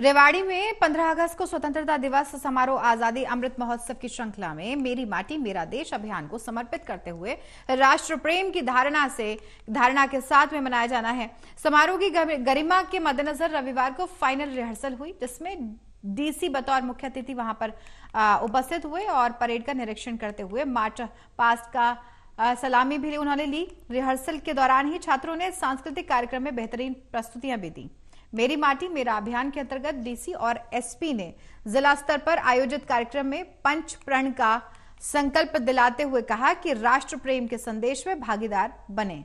रेवाड़ी में 15 अगस्त को स्वतंत्रता दिवस समारोह आजादी अमृत महोत्सव की श्रृंखला में मेरी माटी मेरा देश अभियान को समर्पित करते हुए राष्ट्र प्रेम की धारणा से धारणा के साथ में मनाया जाना है समारोह की गरिमा के मद्देनजर रविवार को फाइनल रिहर्सल हुई जिसमें डीसी बतौर मुख्य अतिथि वहां पर उपस्थित हुए और परेड का निरीक्षण करते हुए मार्च पास्ट का सलामी भी उन्होंने ली रिहर्सल के दौरान ही छात्रों ने सांस्कृतिक कार्यक्रम में बेहतरीन प्रस्तुतियां भी दी मेरी माटी मेरा अभियान के अंतर्गत डीसी और एसपी ने जिला स्तर पर आयोजित कार्यक्रम में पंच प्रण का संकल्प दिलाते हुए कहा कि राष्ट्र प्रेम के संदेश में भागीदार बने